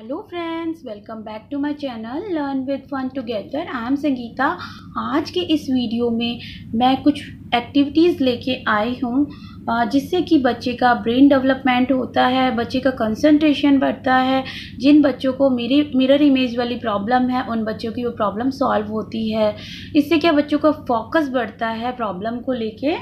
hello friends welcome back to my channel learn with fun together I am Sangeeta आज के इस video में मैं कुछ एक्टिविटीज़ लेके आई हूँ जिससे कि बच्चे का ब्रेन डेवलपमेंट होता है बच्चे का कंसंट्रेशन बढ़ता है जिन बच्चों को मेरे मिरर इमेज वाली प्रॉब्लम है उन बच्चों की वो प्रॉब्लम सॉल्व होती है इससे क्या बच्चों का फोकस बढ़ता है प्रॉब्लम को लेके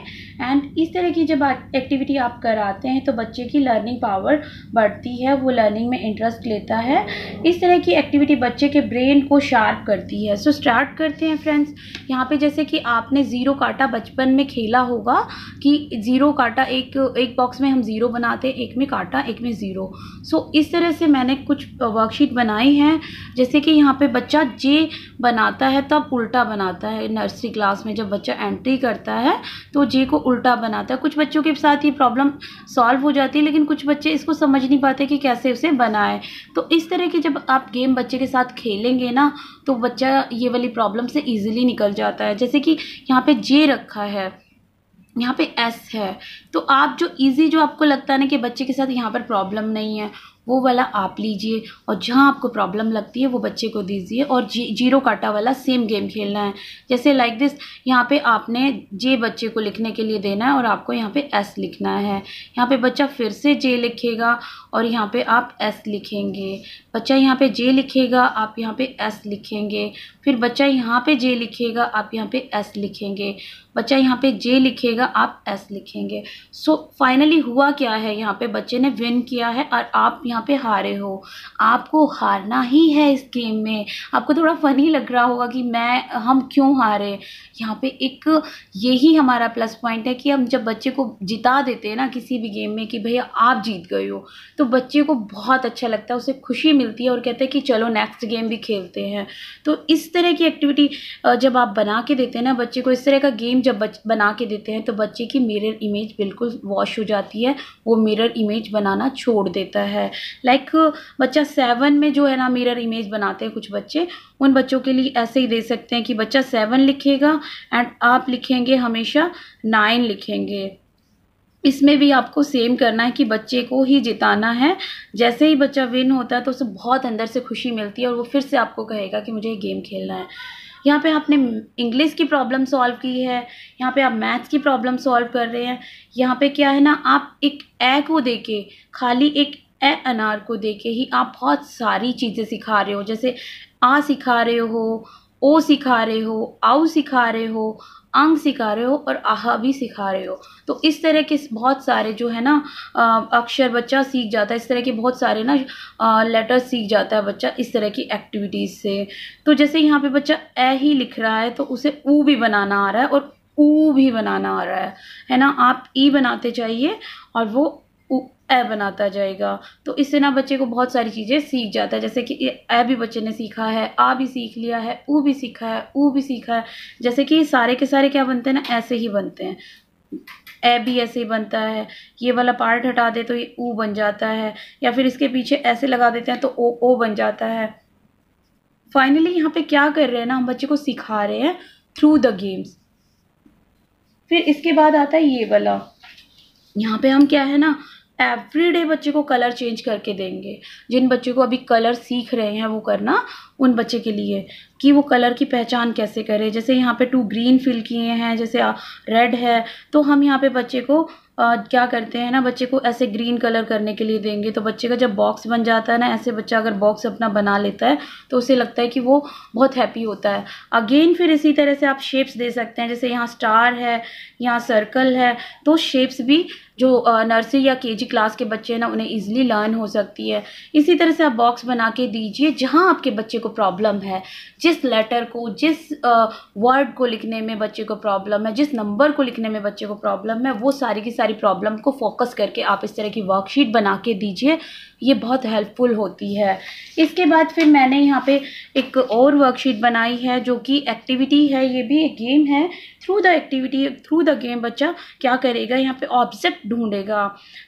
एंड इस तरह की जब एक्टिविटी आप कराते हैं तो बच्चे की लर्निंग पावर बढ़ती है वो लर्निंग में इंटरेस्ट लेता है इस तरह की एक्टिविटी बच्चे के ब्रेन को शार्प करती है सो so, स्टार्ट करते हैं फ्रेंड्स यहाँ पर जैसे कि आपने ज़ीरो काटा बचपन में खेला होगा कि ज़ीरो काटा काटा एक एक बॉक्स में हम ज़ीरो बनाते हैं एक में काटा एक में ज़ीरो सो so, इस तरह से मैंने कुछ वर्कशीट बनाई है जैसे कि यहाँ पे बच्चा जे बनाता है तब उल्टा बनाता है नर्सरी क्लास में जब बच्चा एंट्री करता है तो जे को उल्टा बनाता है कुछ बच्चों के साथ ये प्रॉब्लम सॉल्व हो जाती है लेकिन कुछ बच्चे इसको समझ नहीं पाते कि कैसे उसे बनाए तो इस तरह की जब आप गेम बच्चे के साथ खेलेंगे ना तो बच्चा ये वाली प्रॉब्लम से ईजिली निकल जाता है जैसे कि यहाँ पर जे रखा है यहाँ पे एस है तो आप जो इजी जो आपको लगता है ना कि बच्चे के साथ यहाँ पर प्रॉब्लम नहीं है वो वाला आप लीजिए और जहाँ आपको प्रॉब्लम लगती है वो बच्चे को दीजिए और जी, जीरो काटा वाला सेम गेम खेलना है जैसे लाइक दिस यहाँ पे आपने जे बच्चे को लिखने के लिए देना है और आपको यहाँ पे एस लिखना है यहाँ पे बच्चा फिर से जे लिखेगा और यहाँ पे आप एस लिखेंगे बच्चा यहाँ पे जे लिखेगा आप यहाँ पे एस लिखेंगे फिर बच्चा यहाँ पे जे लिखेगा आप यहाँ पे एस लिखेंगे बच्चा यहाँ पे जे लिखेगा आप एस लिखेंगे सो so, फाइनली हुआ क्या है यहाँ पे बच्चे ने विन किया है और आप यहाँ पे हारे हो आपको हारना ही है इस गेम में आपको थोड़ा फनी लग रहा होगा कि मैं हम क्यों हारे यहाँ पे एक यही हमारा प्लस पॉइंट है कि हम जब बच्चे को जिता देते हैं ना किसी भी गेम में कि भैया आप जीत गए हो तो बच्चे को बहुत अच्छा लगता है उसे खुशी मिलती है और कहते हैं कि चलो नेक्स्ट गेम भी खेलते हैं तो इस तरह की एक्टिविटी जब आप बना के देते हैं ना बच्चे को इस तरह का गेम जब बच बना के देते हैं तो बच्चे की मिरर इमेज बिल्कुल वॉश हो जाती है वो मिरर इमेज बनाना छोड़ देता है लाइक बच्चा सेवन में जो है ना मिरर इमेज बनाते हैं कुछ बच्चे उन बच्चों के लिए ऐसे ही दे सकते हैं कि बच्चा सेवन लिखेगा एंड आप लिखेंगे हमेशा नाइन लिखेंगे इसमें भी आपको सेम करना है कि बच्चे को ही जिताना है जैसे ही बच्चा विन होता है तो उसे बहुत अंदर से खुशी मिलती है और वो फिर से आपको कहेगा कि मुझे ये गेम खेलना है यहाँ पे आपने इंग्लिश की प्रॉब्लम सॉल्व की है यहाँ पे आप मैथ्स की प्रॉब्लम सॉल्व कर रहे हैं यहाँ पे क्या है ना आप एक ए को दे के खाली एक ए अनार को दे के ही आप बहुत सारी चीज़ें सिखा रहे हो जैसे आ सिखा रहे हो ओ सिखा रहे हो आउ सिखा रहे हो आंग सिखा रहे हो और आहा भी सिखा रहे हो तो इस तरह के बहुत सारे जो है ना अक्षर बच्चा सीख जाता है इस तरह के बहुत सारे ना लेटर्स सीख जाता है बच्चा इस तरह की एक्टिविटीज़ से तो जैसे यहाँ पे बच्चा ए ही लिख रहा है तो उसे ऊ भी बनाना आ रहा है और ऊ भी बनाना आ रहा है है ना आप ई बनाते जाइए और वो ए बनाता जाएगा तो इससे ना बच्चे को बहुत सारी चीज़ें सीख जाता है जैसे कि ए भी बच्चे ने सीखा है आ भी सीख लिया है ऊ भी सीखा है ऊ भी सीखा है जैसे कि सारे के सारे क्या बनते हैं ना ऐसे ही बनते हैं ए भी ऐसे ही बनता है ये वाला पार्ट हटा दे तो ये ऊ बन जाता है या फिर इसके पीछे ऐसे लगा देते हैं तो ओ ओ बन जाता है फाइनली यहाँ पर क्या कर रहे हैं ना हम बच्चे को सिखा रहे हैं थ्रू द गेम्स फिर इसके बाद आता है ये वाला यहाँ पर हम क्या है ना एवरीडे बच्चे को कलर चेंज करके देंगे जिन बच्चों को अभी कलर सीख रहे हैं वो करना उन बच्चे के लिए कि वो कलर की पहचान कैसे करे जैसे यहाँ पे टू ग्रीन फिल किए हैं जैसे रेड है तो हम यहाँ पे बच्चे को आ, क्या करते हैं ना बच्चे को ऐसे ग्रीन कलर करने के लिए देंगे तो बच्चे का जब बॉक्स बन जाता है ना ऐसे बच्चा अगर बॉक्स अपना बना लेता है तो उसे लगता है कि वो बहुत हैप्पी होता है अगेन फिर इसी तरह से आप शेप्स दे सकते हैं जैसे यहाँ स्टार है यहाँ सर्कल है तो शेप्स भी जो नर्सरी या जी क्लास के बच्चे हैं ना उन्हें ईजिली लर्न हो सकती है इसी तरह से आप बॉक्स बना के दीजिए जहाँ आपके बच्चे को को प्रॉब्लम है जिस लेटर को जिस वर्ड को लिखने में बच्चे को प्रॉब्लम है जिस नंबर को लिखने में बच्चे को प्रॉब्लम है वो सारी की सारी प्रॉब्लम को फोकस करके आप इस तरह की वर्कशीट बना के दीजिए ये बहुत हेल्पफुल होती है इसके बाद फिर मैंने यहाँ पे एक और वर्कशीट बनाई है जो कि एक्टिविटी है ये भी एक गेम है through the activity through the game बच्चा क्या करेगा यहाँ पे ऑब्जेक्ट ढूंढेगा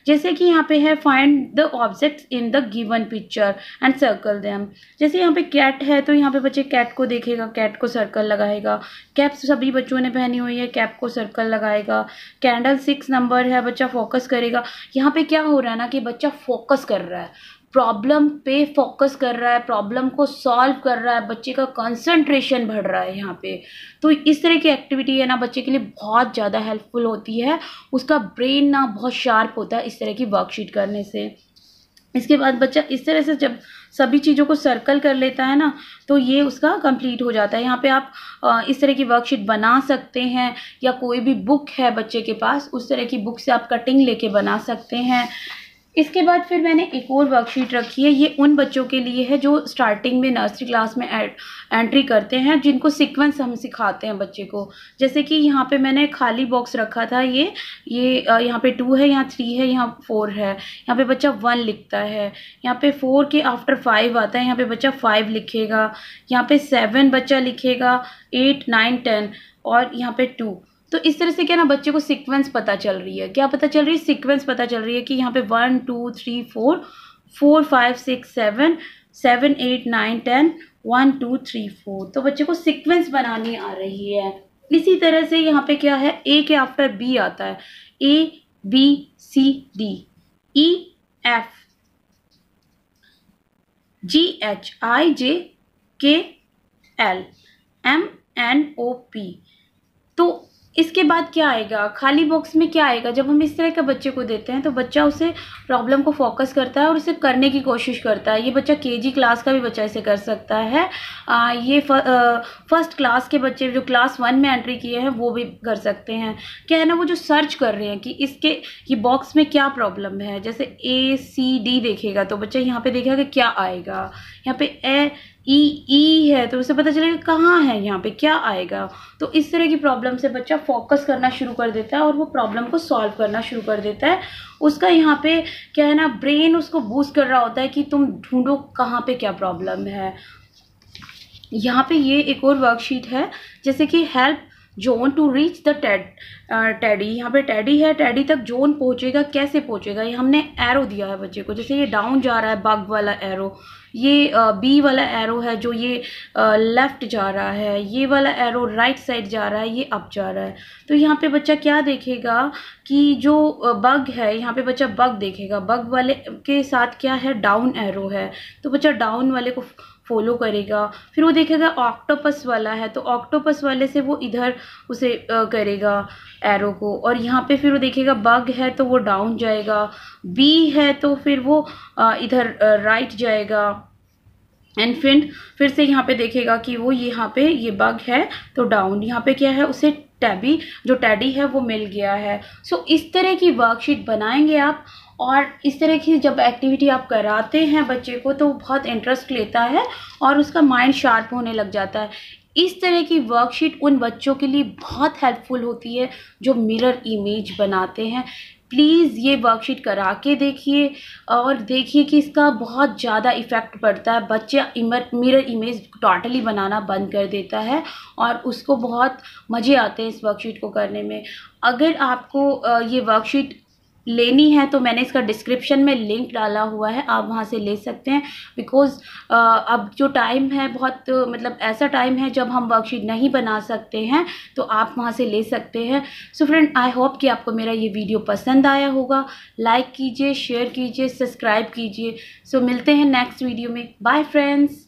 जैसे कि यहाँ पे है find the objects in the given picture and circle them जैसे यहाँ पे क्या कैट है तो यहाँ पे बच्चे कैट को देखेगा कैट को सर्कल लगाएगा कैप सभी बच्चों ने पहनी हुई है कैप को सर्कल लगाएगा कैंडल सिक्स नंबर है बच्चा फोकस करेगा यहाँ पे क्या हो रहा है ना कि बच्चा फोकस कर रहा है प्रॉब्लम पे फोकस कर रहा है प्रॉब्लम को सॉल्व कर रहा है बच्चे का कंसंट्रेशन बढ़ रहा है यहाँ पे तो इस तरह की एक्टिविटी है ना बच्चे के लिए बहुत ज़्यादा हेल्पफुल होती है उसका ब्रेन ना बहुत शार्प होता है इस तरह की वर्कशीट करने से इसके बाद बच्चा इस तरह से जब सभी चीज़ों को सर्कल कर लेता है ना तो ये उसका कंप्लीट हो जाता है यहाँ पे आप इस तरह की वर्कशीट बना सकते हैं या कोई भी बुक है बच्चे के पास उस तरह की बुक से आप कटिंग लेके बना सकते हैं इसके बाद फिर मैंने एक और वर्कशीट रखी है ये उन बच्चों के लिए है जो स्टार्टिंग में नर्सरी क्लास में एंट्री करते हैं जिनको सीक्वेंस हम सिखाते हैं बच्चे को जैसे कि यहाँ पे मैंने खाली बॉक्स रखा था ये ये यहाँ पे टू है यहाँ थ्री है यहाँ फोर है यहाँ पे बच्चा वन लिखता है यहाँ पे फोर के आफ्टर फाइव आता है यहाँ पर बच्चा फाइव लिखेगा यहाँ पर सेवन बच्चा लिखेगा एट नाइन टेन और यहाँ पर टू तो इस तरह से क्या ना बच्चे को सीक्वेंस पता चल रही है क्या पता चल रही है सीक्वेंस पता चल रही है कि यहाँ पे one two three four four five six seven seven eight nine ten one two three four तो बच्चे को सीक्वेंस बनानी आ रही है इसी तरह से यहाँ पे क्या है ए के आफ्टर बी आता है A B C D E F G H I J K L M N O P तो इसके बाद क्या आएगा खाली बॉक्स में क्या आएगा जब हम इस तरह के बच्चे को देते हैं तो बच्चा उसे प्रॉब्लम को फोकस करता है और उसे करने की कोशिश करता है ये बच्चा केजी क्लास का भी बच्चा इसे कर सकता है आ, ये फर्स्ट क्लास के बच्चे जो क्लास वन में एंट्री किए हैं वो भी कर सकते हैं क्या है ना वो जो सर्च कर रहे हैं कि इसके ये बॉक्स में क्या प्रॉब्लम है जैसे ए सी डी देखेगा तो बच्चा यहाँ पर देखेगा क्या आएगा यहाँ पर ए ई ई है तो उसे पता चलेगा कहाँ है यहाँ पे क्या आएगा तो इस तरह की प्रॉब्लम से बच्चा फोकस करना शुरू कर देता है और वो प्रॉब्लम को सॉल्व करना शुरू कर देता है उसका यहाँ पे क्या है ना ब्रेन उसको बूस्ट कर रहा होता है कि तुम ढूंढो कहाँ पे क्या प्रॉब्लम है यहाँ पे ये एक और वर्कशीट है जैसे कि help Joan to reach the ted teddy यहाँ पे टैडी है टैडी तक जोन पहुँचेगा कैसे पहुँचेगा ये हमने एरो दिया है बच्चे को जैसे ये डाउन जा रहा है बग वाला एरो ये बी वाला एरो है जो ये लेफ़्ट जा रहा है ये वाला एरो राइट साइड जा रहा है ये अप जा रहा है तो यहाँ पे बच्चा क्या देखेगा कि जो बग है यहाँ पे बच्चा बग देखेगा बग वाले के साथ क्या है डाउन एरो है तो बच्चा डाउन वाले को फॉलो करेगा फिर वो देखेगा ऑक्टोपस वाला है तो ऑक्टोपस वाले से वो इधर उसे करेगा एरो को और यहाँ पे फिर वो देखेगा बग है तो वो डाउन जाएगा बी है तो फिर वो इधर राइट जाएगा एंड फिर फिर से यहाँ पे देखेगा कि वो यहाँ पे ये बग है तो डाउन यहाँ पे क्या है उसे टैबी जो टैडी है वो मिल गया है सो so, इस तरह की वर्कशीट बनाएंगे आप और इस तरह की जब एक्टिविटी आप कराते हैं बच्चे को तो बहुत इंटरेस्ट लेता है और उसका माइंड शार्प होने लग जाता है इस तरह की वर्कशीट उन बच्चों के लिए बहुत हेल्पफुल होती है जो मिरर इमेज बनाते हैं प्लीज़ ये वर्कशीट करा के देखिए और देखिए कि इसका बहुत ज़्यादा इफ़ेक्ट पड़ता है बच्चे इमर मिरर इमेज टोटली बनाना बंद कर देता है और उसको बहुत मज़े आते हैं इस वर्कशीट को करने में अगर आपको ये वर्कशीट लेनी है तो मैंने इसका डिस्क्रिप्शन में लिंक डाला हुआ है आप वहाँ से ले सकते हैं बिकॉज़ अब जो टाइम है बहुत मतलब ऐसा टाइम है जब हम वर्कशीट नहीं बना सकते हैं तो आप वहाँ से ले सकते हैं सो फ्रेंड आई होप कि आपको मेरा ये वीडियो पसंद आया होगा लाइक कीजिए शेयर कीजिए सब्सक्राइब कीजिए सो so, मिलते हैं नेक्स्ट वीडियो में बाय फ्रेंड्स